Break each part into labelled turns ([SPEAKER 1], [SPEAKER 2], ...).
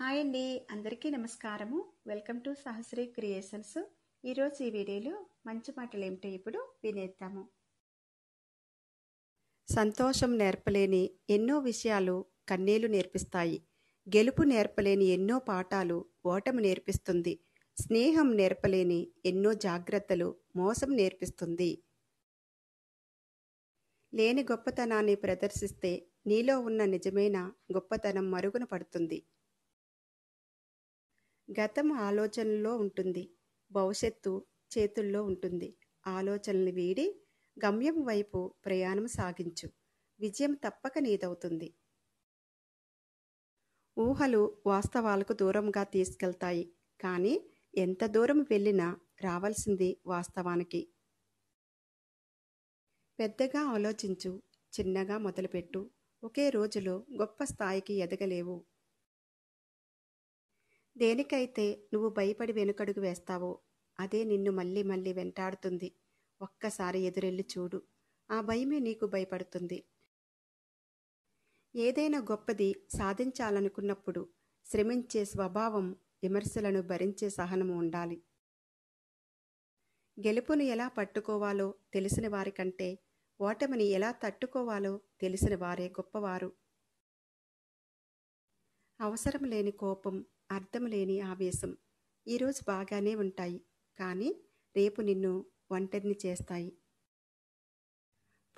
[SPEAKER 1] hi అండి అందరికీ నమస్కారము వెల్కమ్ టు సహస్రీ క్రియేషన్స్ ఈరోజు ఈ వీడియోలో మంచి మాటలు ఏమిటో ఇప్పుడు వినేద్దాము సంతోషం నేర్పలేని ఎన్నో విషయాలు కన్నీళ్లు నేర్పిస్తాయి గెలుపు నేర్పలేని ఎన్నో పాఠాలు ఓటమి నేర్పిస్తుంది స్నేహం నేర్పలేని ఎన్నో జాగ్రత్తలు మోసం నేర్పిస్తుంది లేని గొప్పతనాన్ని ప్రదర్శిస్తే నీలో ఉన్న నిజమైన గొప్పతనం మరుగున పడుతుంది గతం ఆలోచనలో ఉంటుంది భవిష్యత్తు చేతుల్లో ఉంటుంది ఆలోచనలు వీడి గమ్యం వైపు ప్రయాణం సాగించు విజయం తప్పక నీదవుతుంది ఊహలు వాస్తవాలకు దూరంగా తీసుకెళ్తాయి కానీ ఎంత దూరం వెళ్ళినా రావాల్సింది వాస్తవానికి పెద్దగా ఆలోచించు చిన్నగా మొదలుపెట్టు ఒకే రోజులో గొప్ప స్థాయికి ఎదగలేవు దేనికైతే నువ్వు భయపడి వెనుకడుగు వేస్తావో అదే నిన్ను మళ్ళీ మళ్ళీ వెంటాడుతుంది ఒక్కసారి ఎదురెళ్ళి చూడు ఆ భయమే నీకు భయపడుతుంది ఏదైనా గొప్పది సాధించాలనుకున్నప్పుడు శ్రమించే స్వభావం విమర్శలను భరించే సహనము ఉండాలి గెలుపును ఎలా పట్టుకోవాలో తెలిసిన వారికంటే ఓటమిని ఎలా తట్టుకోవాలో తెలిసిన వారే గొప్పవారు అవసరం లేని కోపం అర్థం లేని ఆవేశం ఈరోజు బాగానే ఉంటాయి కానీ రేపు నిన్ను ఒంటరిని చేస్తాయి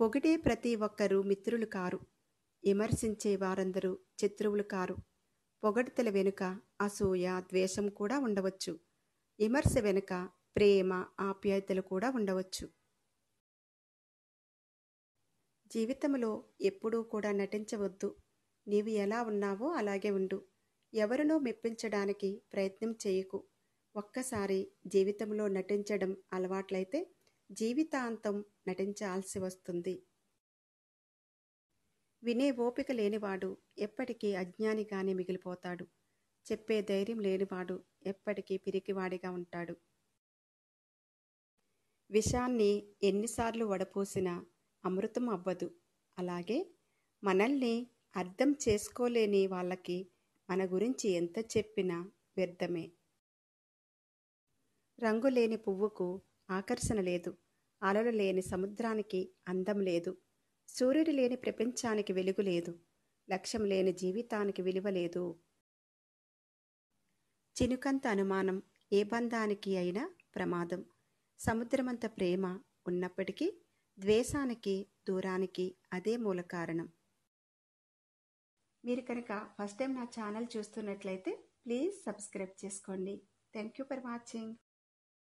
[SPEAKER 1] పొగిడే ప్రతి ఒక్కరూ మిత్రులు కారు విమర్శించే వారందరూ శత్రువులు కారు పొగడ్తల వెనుక అసూయ ద్వేషం కూడా ఉండవచ్చు విమర్శ వెనుక ప్రేమ ఆప్యాయతలు కూడా ఉండవచ్చు జీవితంలో ఎప్పుడూ కూడా నటించవద్దు నీవు ఎలా ఉన్నావో అలాగే ఉండు ఎవరినో మెప్పించడానికి ప్రయత్నం చేయకు ఒక్కసారి జీవితంలో నటించడం అలవాట్లయితే జీవితాంతం నటించాల్సి వస్తుంది వినే ఓపిక లేనివాడు ఎప్పటికీ అజ్ఞానిగానే మిగిలిపోతాడు చెప్పే ధైర్యం లేనివాడు ఎప్పటికీ పిరికివాడిగా ఉంటాడు విషాన్ని ఎన్నిసార్లు వడపోసినా అమృతం అవ్వదు అలాగే మనల్ని అర్థం చేసుకోలేని వాళ్ళకి మన గురించి ఎంత చెప్పినా వ్యర్థమే రంగులేని పువ్వుకు ఆకర్షణ లేదు అలలు లేని సముద్రానికి అందం లేదు సూర్యుడు లేని ప్రపంచానికి వెలుగు లేదు లక్ష్యం లేని జీవితానికి విలువ లేదు చినుకంత అనుమానం ఏ బంధానికి అయినా ప్రమాదం సముద్రమంత ప్రేమ ఉన్నప్పటికీ ద్వేషానికి దూరానికి అదే మూల కారణం మీరు కనుక ఫస్ట్ టైం నా ఛానల్ చూస్తున్నట్లయితే ప్లీజ్ సబ్స్క్రైబ్ చేసుకోండి థ్యాంక్ యూ ఫర్ వాచింగ్